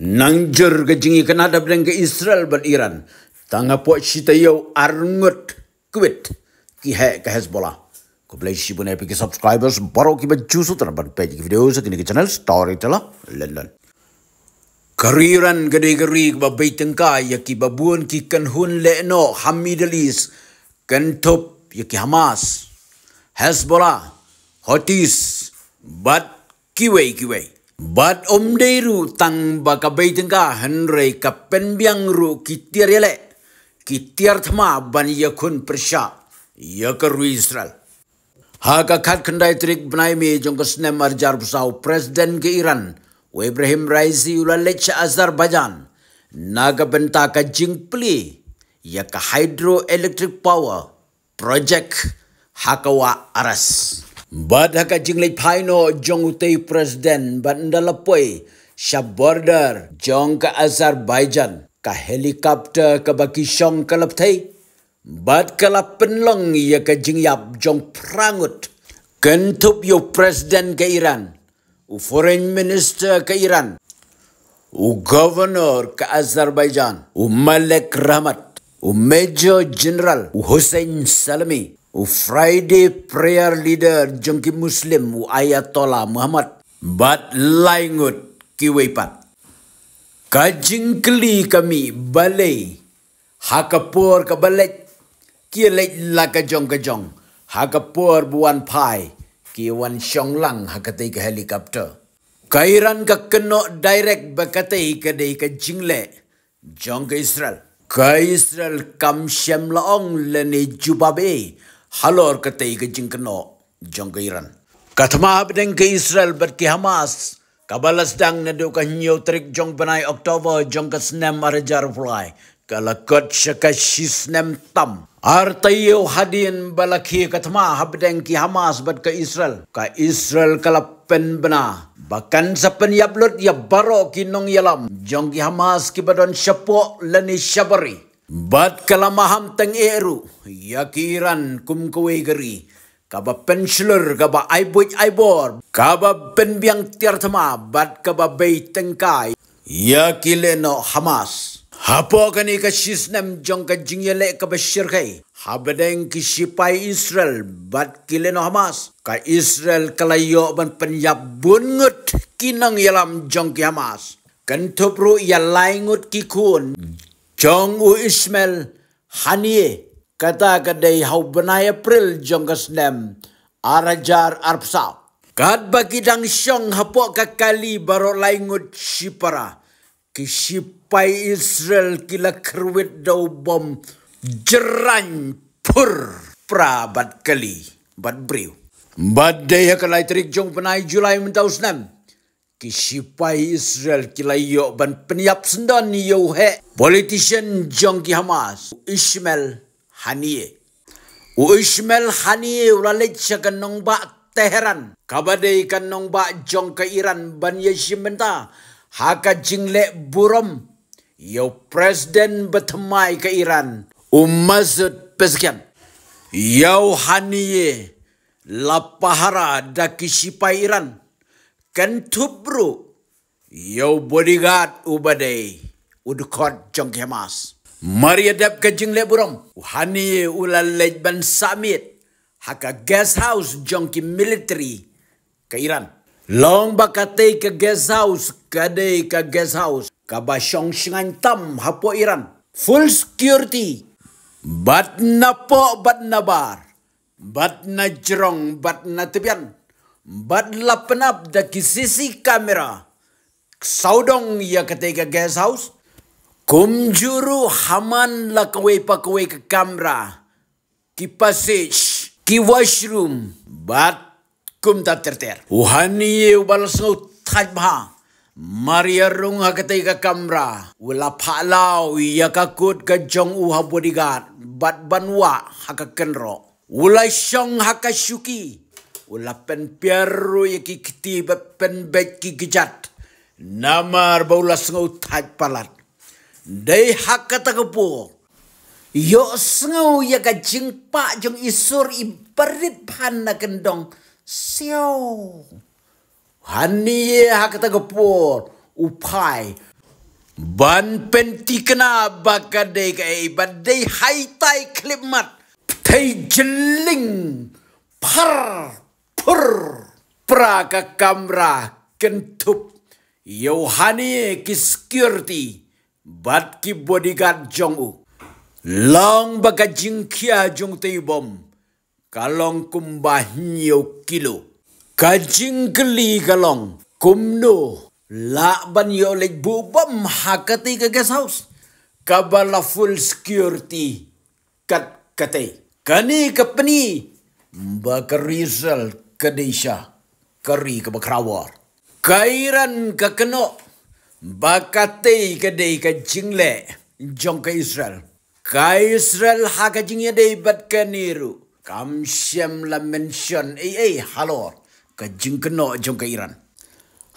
Nangjer ke jingi Kanada ke Israel dan Iran. Tangga puak cita yau arngut kuit ki hai ke Hezbollah. Ku boleh si pun epic subscribers baru ki baju su terdapat page video sekini ke channel Story Storyteller Lelal. Kariran gede geri ke babai tengkai ya ki babuan ki kanhun lekno hamidalis kentup ya ki Hamas Hezbollah Hotis bat kiwai kiwai. Bat om deiru tang baka beiteng ka henrei ka penbiang ru kitiar yale. Kitiar thma ban yakun persya. Yakaru Israel. Haka khat kandai trik benai me jongka senem arjar pusau presiden ke Iran. U Ibrahim Raisi ula lecha Azerbaijan. Naga benta ka jing peli. Yaka hydroelectric power project. Hakawa aras. Bad haka jinglik paino jong utai presiden bad ndalapoy sya border jong ka Azerbaijan ka helikopter ka baki syong ka leptai. Bad kala penlong ia ka jingyap jong prangut. Kentup yo presiden ke Iran. U foreign minister ke Iran. U governor ke Azerbaijan. U Malik Rahmat. U major general U Hussein Salami. U Friday prayer leader jengki muslim u Ayatola Muhammad bat laingut kiwepat. Kajing keli kami balai hakapur ke balik kielek laka jong ke jong hakapur buan pai kiwan syong lang hakatai ke helikopter. Kairan ke kena direct berkatai ke dek ke jingle jong ke Israel. Ke Israel kam syem laong lene jubabe halor katai ke jingkno jonggiran. Katma abdeng ke Israel berki Hamas. Kabalas dang nedu ke nyiu trik jong benai Oktober jong ke senem arajar fulai. Kalakot syaka shisnem tam. Artayu hadin balaki katma abdeng ki Hamas berki Israel. Ka Israel pen bena. Bahkan sepen yablut ya baro kinong yalam. Jong ki Hamas ki kibadon syapok lani syabari. Bat kalamaham teng eru, yakiran kum kewegeri. Kaba pensler, kaba aibuj aibor, kaba penbiang tiartama, bat kaba bay tengkai. Yakile no Hamas. Hapo kani ka shisnem jong ka jingyele ka bashir kai. Habadeng ki shipai Israel bat kile no Hamas. Ka Israel kalayo ban penyap bungut kinang yalam jong ki Hamas. Kentupru ya laingut ki kun. Jong U Ismail Hanie kata kadai hau benai April jong kesnem arajar arpsau. Kad bagi dang syong hapok kakali baru laingut sipara. Kisipai Israel kila kerwit dau bom jerang pur prabat kali. Bat briu. Bat daya kalai terik jong penai Julai mentau senem kisipai Israel kila iyo ban penyap sendan yo he politician jongki Hamas Ismail Haniye u Ismail Haniye ulalit sa kanong ba Tehran kabadai kanong ba jong ke Iran ban yeshimenta haka jingle buram yo presiden betemai ke Iran umazud pesekian yo Haniye lapahara da kisipai Iran kentubru yo bodyguard ubade udkot jong kemas mari adap ke jing le burom hani ula le ban samit haka guest house jong ki military ke iran long bakate ke guest house kade ke guest house ka ba shong shingan tam hapo iran full security bad napo bad nabar bad najrong bad natbian badlapnap da kisisi kamera saudong ya ketika guest house kumjuru haman lakwe pakwe ke kamera ki passage ki washroom bat kum ta terter uhani ye balas no tajbah Maria rung ha ketika kamera ulah palau ia kakut ke jong uha bodyguard bat banwa ha kenro ulah syong ha kasyuki ulla pen pierru yeki kiti pen beki gejat namar baula sengau tak palat dei hak kata kepo yo sengau ya ka jingpa jong isur imperit perit pan na kendong siau hani ye hak kata kepo upai ban pen tikna bakade kai e badai haitai klimat tai jeling par Kur Praka Kamra Kentup Yohani Kiskirti Bat ki bodyguard jong u Long baga jingkia jong tei bom Kalong kumbah nyo kilo Kajing keli kalong Kumno Lak ban yo lek bu hakati ke gas house Kabala full security Kat katai Kani kepeni Baka result Kedisha, Keri ke Bekrawar. Kairan ke Kenok, Bakati ke Dei ke Jingle, Jong ke Israel. Ka Israel ha ke Jingye Dei bat ke Niru. Kam Syam la mention, ei ei halor, ke Jing Kenok Jong ke Iran.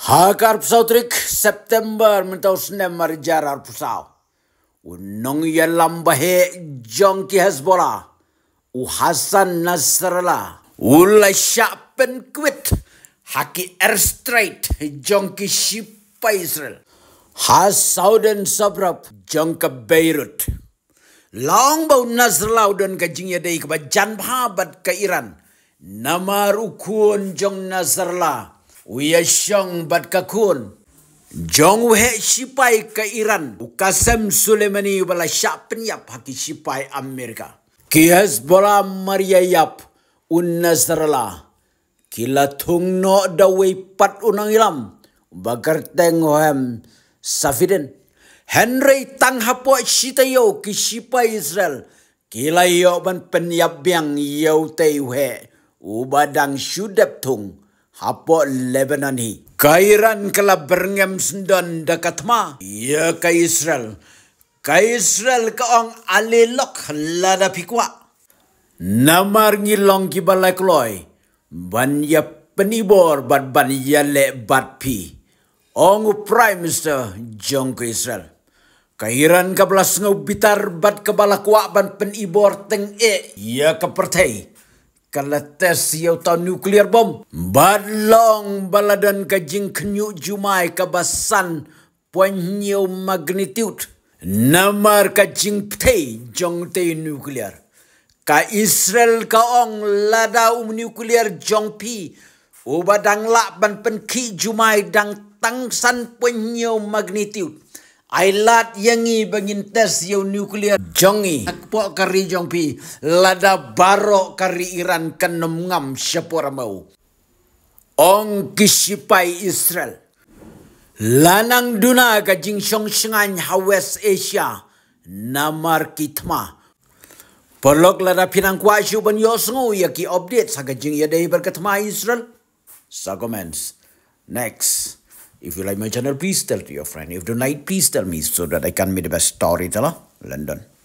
Ha karp sautrik, September mentau senem marijarar pusau. Unong ya lambahe Jong ke Hezbollah. U Hasan Nasrallah. Ulla Syap banquet haki air strike jonki ship israel has southern suburb jonka beirut long bau nazlau dan kajingnya dei ke bajan habat ke iran nama rukun jong nazarla uyashong bat kakun Jong we sipai ke Iran. Ukasem Sulemani bala syak penyap haki sipai Amerika. Ki Hezbollah Maria Yap un Nasrallah kila thung no da wei pat unang ilam bagar teng hoem safiden henry tang hapo shita yo ki shipa israel kila yo ban penyap yang yo te we u badang shudep thung hapo lebanon hi kairan kala berngem sendon da katma ya ka israel ka israel ka ong alilok lada pikwa namar ngilong ki balai kloi บัญญัปนิบอร์บัดบัญญัเลบัดพีองค์พรายมิสเตอร์จงกอิสราเอลกายรันกับลสงบิตารบัดกับลักวะบันเป็นอีบอร์เต็งเอยาเปรเทยกัลเตสียวตานิวเคลียร์บอมบัดลองบาลาดันกับจิงคนิวจูไมกับบสันปวนิวมากนิทูดนามาร์กับจิงเทยจงเตยนิวเคลียร์ ka Israel ka ong lada um nuclear jongpi u badang la ban pen ki jumai dang tangsan penyo magnitude I lat yangi bangin tes yo nuclear jongi akpo kari jongpi lada baro kari Iran kenem ngam sepora mau ong kisipai Israel lanang duna ka jingsong sengan ha Asia namar kitma. Perlok lada pinang kuasi uban yosngu ya ki update saka jing ya dey berketma Israel. Sa comments. Next. If you like my channel, please tell to your friend. If you don't like, please tell me so that I can be the best storyteller. London.